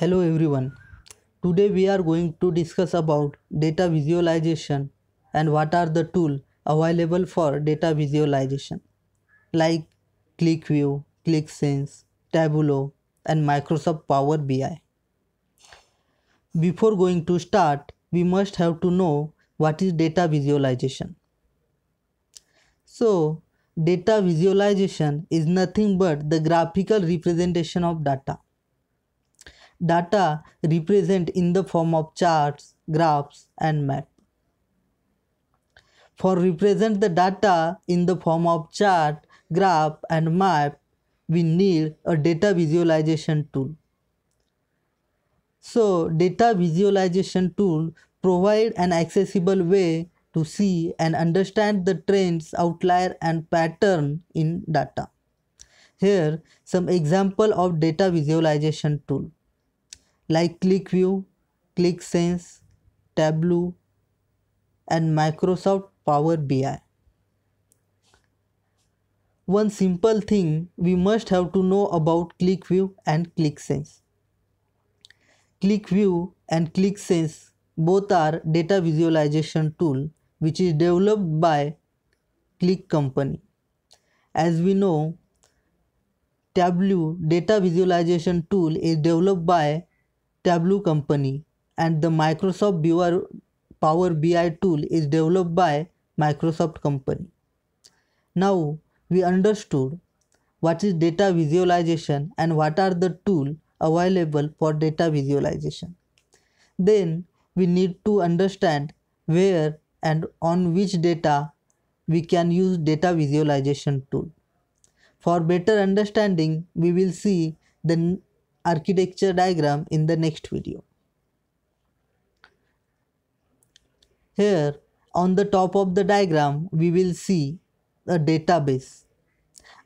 hello everyone today we are going to discuss about data visualization and what are the tools available for data visualization like clickview clicksense tableau and microsoft power bi before going to start we must have to know what is data visualization so data visualization is nothing but the graphical representation of data data represent in the form of charts, graphs and map. For represent the data in the form of chart, graph and map, we need a data visualization tool. So data visualization tool provide an accessible way to see and understand the trends, outlier and pattern in data. Here some example of data visualization tool like ClickView, ClickSense, Tableau and Microsoft Power BI. One simple thing we must have to know about ClickView and ClickSense. ClickView and ClickSense both are data visualization tool which is developed by Click company. As we know, Tableau data visualization tool is developed by Tableau company and the Microsoft Power BI tool is developed by Microsoft company. Now we understood what is data visualization and what are the tools available for data visualization. Then we need to understand where and on which data we can use data visualization tool. For better understanding, we will see the architecture diagram in the next video. Here on the top of the diagram we will see a database.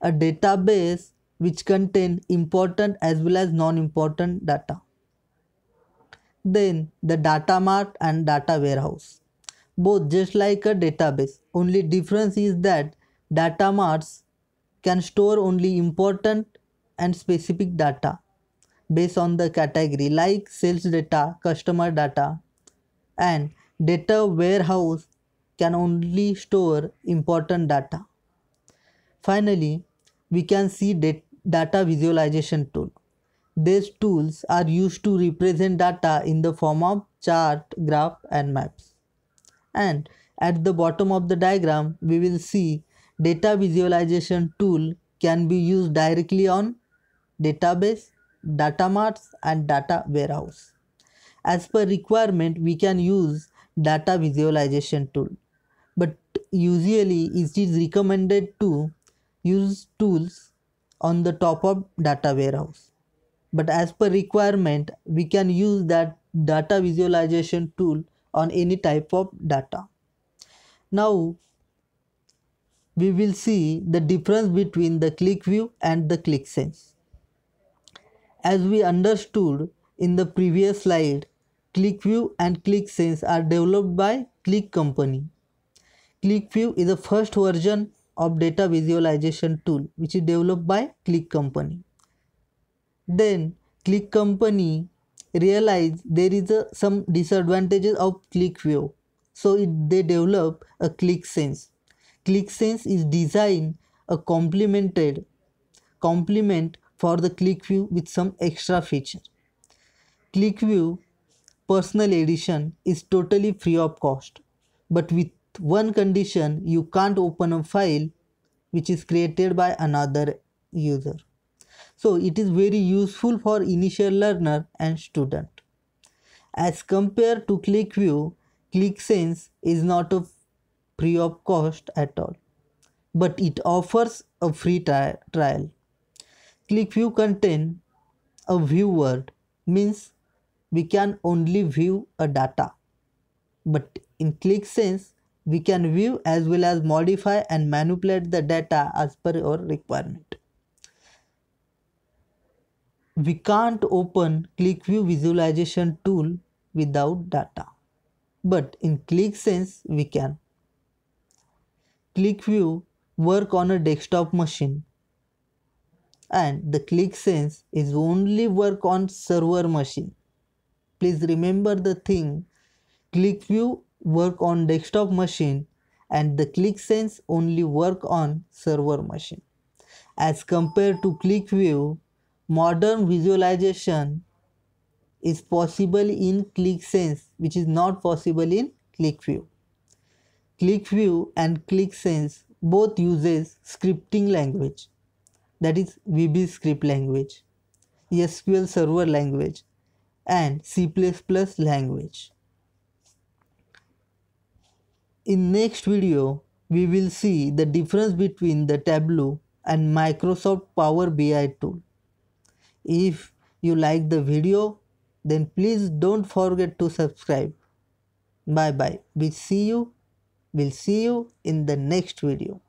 A database which contain important as well as non-important data. Then the data mart and data warehouse. Both just like a database. Only difference is that data marts can store only important and specific data based on the category like sales data, customer data, and data warehouse can only store important data. Finally, we can see data visualization tool. These tools are used to represent data in the form of chart, graph and maps. And at the bottom of the diagram, we will see data visualization tool can be used directly on database data marts and data warehouse. As per requirement, we can use data visualization tool. But usually it is recommended to use tools on the top of data warehouse. But as per requirement, we can use that data visualization tool on any type of data. Now we will see the difference between the click view and the click sense. As we understood in the previous slide, ClickView and ClickSense are developed by Click company. ClickView is the first version of data visualization tool which is developed by Click company. Then Click company realized there is a, some disadvantages of ClickView. So it, they develop a ClickSense. ClickSense is designed a complemented complement for the click view with some extra feature. Click view personal edition is totally free of cost but with one condition you can't open a file which is created by another user. So it is very useful for initial learner and student. As compared to ClickView, ClickSense is not a free of cost at all, but it offers a free tri trial click view contain a view word means we can only view a data but in click sense we can view as well as modify and manipulate the data as per your requirement we can't open click view visualization tool without data but in click sense we can click view work on a desktop machine and the ClickSense is only work on server machine. Please remember the thing ClickView work on desktop machine and the ClickSense only work on server machine. As compared to ClickView, modern visualization is possible in ClickSense which is not possible in ClickView. ClickView and ClickSense both uses scripting language that is VB script language, SQL Server language, and C++ language. In next video, we will see the difference between the Tableau and Microsoft Power BI tool. If you like the video, then please don't forget to subscribe. Bye bye. We see you. We'll see you in the next video.